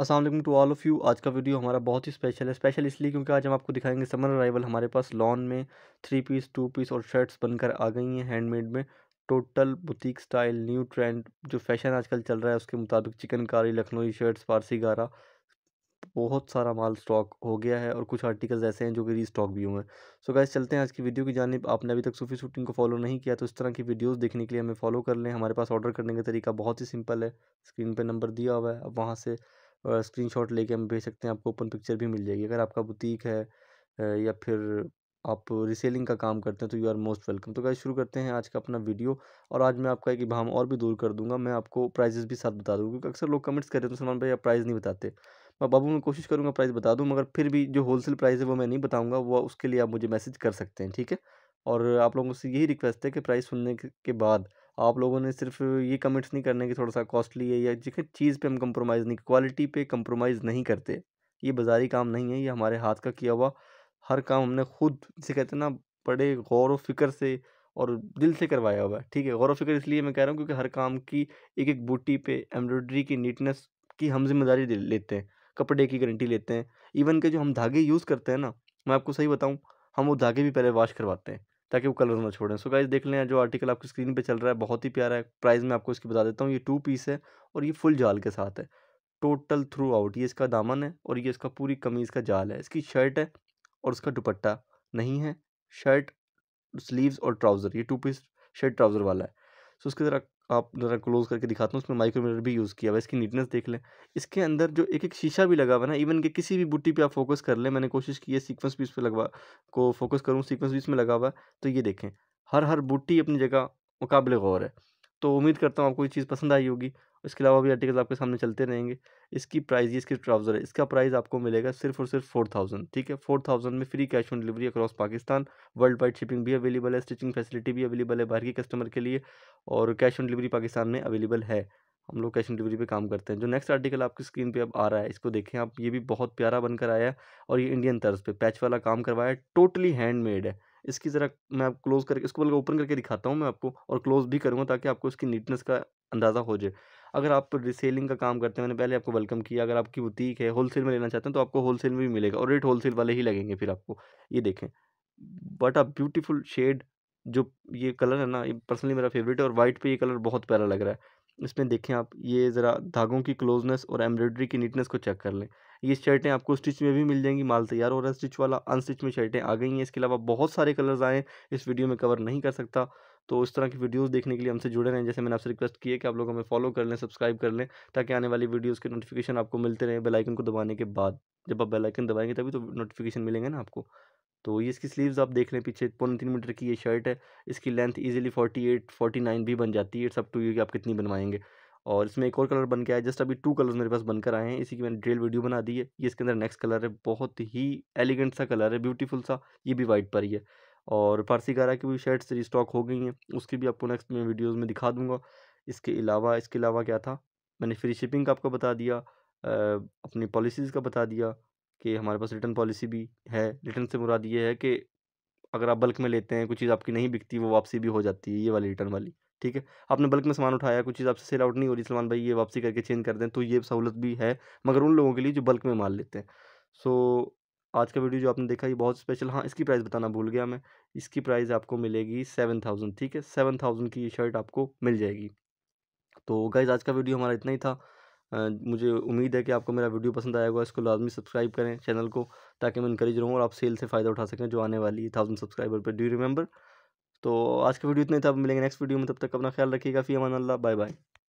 Aslam to all of you आज का video हमारा बहुत ही स्पेशल है स्पेशल इसलिए क्योंकि आज हम आपको दिखाएंगे समर अराइवल हमारे पास लॉन में थ्री पीस टू पीस और शर्ट्स बनकर आ गई हैं हैंडमेड में total boutique style new trend जो फैशन आजकल चल रहा है उसके मुताबिक चिकनकारी लखनऊ शर्ट्स फारसी गारा बहुत सारा माल स्टॉक हो गया है और कुछ आर्टिकल्स ऐसे हैं जो कि री स्टॉक भी हुए हैं सो गैस चलते हैं आज की वीडियो की जानब आपने अभी तक सूफी शूटिंग को फॉलो नहीं किया तो इस तरह की वीडियोस देखने के लिए हमें फॉलो कर लें हमारे पास ऑर्डर करने का तरीका बहुत ही सिंपल है स्क्रीन पर नंबर दिया हुआ है अब वहाँ से स्क्रीनशॉट लेके हम भेज सकते हैं आपको ओपन पिक्चर भी मिल जाएगी अगर आपका बुटीक है या फिर आप रिसेलिंग का काम करते हैं तो यू आर मोस्ट वेलकम तो गाइस शुरू करते हैं आज का अपना वीडियो और आज मैं आपका एक भाव और भी दूर कर दूंगा मैं आपको प्राइजेस भी साथ बता दूँगा क्योंकि अक्सर लोग कमेंट्स करते हैं तो सलमान भाई आप प्राइज़ नहीं बताते मैं बाबू मैं कोशिश करूँगा प्राइस बता दूँ मगर फिर भी जो होलसेल प्राइस है वो मैं नहीं बताऊँगा वो उसके लिए आप मुझे मैसेज कर सकते हैं ठीक है और आप लोगों से यही रिक्वेस्ट है कि प्राइस सुनने के बाद आप लोगों ने सिर्फ ये कमेंट्स नहीं करने की थोड़ा सा कॉस्टली है या जिस चीज़ पे हम कंप्रोमाइज़ नहीं क्वालिटी पे कंप्रोमाइज़ नहीं करते ये बाज़ारी काम नहीं है ये हमारे हाथ का किया हुआ हर काम हमने खुद जिसे कहते हैं ना बड़े गौर व फिक्र से और दिल से करवाया हुआ है ठीक है गौर फिक्र इसलिए मैं कह रहा हूँ क्योंकि हर काम की एक एक बूटी पे एम्ब्रॉयडरी की नीटनेस की हम जिम्मेदारी लेते हैं कपड़े की गारंटी लेते हैं इवन के जो हम धागे यूज़ करते हैं ना मैं आपको सही बताऊँ हम वो धागे भी पहले वाश करवाते हैं ताकि वो कलर ना छोड़ें सो गाइज देख लें जो आर्टिकल आपकी स्क्रीन पे चल रहा है बहुत ही प्यारा है प्राइस मैं आपको इसकी बता देता हूँ ये टू पीस है और ये फुल जाल के साथ है टोटल थ्रू आउट ये इसका दामन है और ये इसका पूरी कमीज़ का जाल है इसकी शर्ट है और उसका दुपट्टा नहीं है शर्ट स्लीव्स और ट्राउज़र ये टू पीस शर्ट ट्राउज़र वाला है सो उसके ज़रा आप ज़रा क्लोज करके दिखाता हूँ उसमें माइक्रोमीटर भी यूज़ किया हुआ इसकी नीटनेस देख लें इसके अंदर जो एक एक शीशा भी लगा हुआ ना इवन के किसी भी बुट्टी पे आप फोकस कर लें मैंने कोशिश की है सीक्वेंस भी इस पर लगवा को फोकस करूँ सीक्वेंस भी इसमें लगा हुआ तो ये देखें हर हर बूटी अपनी जगह मुकाबले गौर है तो उम्मीद करता हूँ आपको ये चीज़ पसंद आई होगी इसके अलावा भी आर्टिकल आपके सामने चलते रहेंगे इसकी प्राइस इसकी ट्राउज़र है इसका प्राइस आपको मिलेगा सिर्फ और सिर्फ फोर थाउजेंड ठीक है फोर थाउजेंड में free cash on delivery across Pakistan world wide shipping भी अवेलेबल है स्टिचिंग फैसिलिटी भी अवेलेबल है बाहर के कस्टमर के लिए और कैश ऑन डिलीवरी पाकिस्तान में अवेलेबल है हम लोग कैश ऑन डिलीवरी पर काम करते हैं जो नेक्स्ट आर्टिकल आपकी स्क्रीन पर अब आ रहा है इसको देखें आप ये भी बहुत प्यारा बनकर आया है और ये इंडियन तर्ज पे पैच वाला काम करवाया टोटली हैंडमेड है इसकी ज़रा मैं आप क्लोज़ करके इसको बल्कि मतलब ओपन करके दिखाता हूँ मैं आपको और क्लोज़ भी करूँगा ताकि आपको इसकी नीटनेस का अंदाज़ा हो जाए अगर आप रिसेलिंग का काम करते हैं मैंने पहले आपको वेलकम किया अगर आपकी बुटीक है होलसेल में लेना चाहते हैं तो आपको होलसेल में भी मिलेगा और रेट होलसेल वाले ही लगेंगे फिर आपको ये देखें बट अ ब्यूटीफुल शेड जो ये कलर है ना ये पर्सनली मेरा फेवरेट है और वाइट पे ये कलर बहुत प्यारा लग रहा है इसमें देखें आप ये ज़रा धागों की क्लोजनेस और एम्ब्रॉयडरी की नीटनेस को चेक कर लें ये शर्टें आपको स्टिच में भी मिल जाएंगी माल तैयार हो रहा है स्टिच वाला अनस्टिच में शर्टें आ गई हैं इसके अलावा बहुत सारे कलर्स आए हैं इस वीडियो में कवर नहीं कर सकता तो इस तरह की वीडियोस देखने के लिए हमसे जुड़े रहें जैसे मैंने आपसे रिक्वेस्ट की है कि आप लोग हमें फॉलो कर लें सब्सक्राइब कर लें ताकि आने वाली वीडियोज़ के नोटिफिकेशन आपको मिलते रहें बेलाइकन को दबाने के बाद जब आप बेलाइकन दबाएंगे तभी तो नोटिफिकेशन मिलेंगे ना आपको तो ये इसकी स्लीव्स आप देख लें पीछे पौने तीन मीटर की ये शर्ट है इसकी length easily forty eight forty nine भी बन जाती है इट्स अप टू यू कि आप कितनी बनवाएंगे और इसमें एक और कलर बन के आया जस्ट अभी टू कलर्स मेरे पास बनकर आए हैं इसी की मैंने ड्रेल वीडियो बना दी है ये इसके अंदर नेक्स्ट कलर है बहुत ही एलिगेंट सा कलर है ब्यूटीफुल सा ये भी वाइट पर ही है और फारसी गारा की भी शर्ट्स रिस्टॉक हो गई हैं उसकी भी आपको नेक्स्ट मैं वीडियोज़ में दिखा दूँगा इसके अलावा इसके अलावा क्या था मैंने फ्री शिपिंग का आपको बता दिया अपनी पॉलिसीज़ का बता दिया कि हमारे पास रिटर्न पॉलिसी भी है रिटर्न से मुराद ये है कि अगर आप बल्क में लेते हैं कुछ चीज़ आपकी नहीं बिकती वो वापसी भी हो जाती है ये वाली रिटर्न वाली ठीक है आपने बल्क में सामान उठाया कुछ चीज़ आपसे सेल आउट नहीं हो रही सामान भाई ये वापसी करके चेंज कर दें तो ये सहूलत भी है मगर उन लोगों के लिए जो बल्क में माल लेते हैं सो आज का वीडियो जो आपने देखा ये बहुत स्पेशल हाँ इसकी प्राइस बताना भूल गया मैं इसकी प्राइस आपको मिलेगी सेवन थाउजेंड ठीक है सेवन थाउजेंड की ये शर्ट आपको मिल जाएगी तो गाइज आज का वीडियो हमारा इतना ही था मुझे उम्मीद है कि आपको मेरा वीडियो पसंद आया होगा इसको लाजमी सब्सक्राइब करें चैनल को ताकि मैं इनक्रेज रहूँ और आप सेल से फ़ायदा उठा सकें जो आने वाली है थाउजेंड सब्सक्राइबर पर ड्यू रिमेंबर तो आज का वीडियो इतने था मिलेंगे नेक्स्ट वीडियो में तब तक अपना ख्याल रखिएगा फ़ी अमान अल्लाह बाय बाय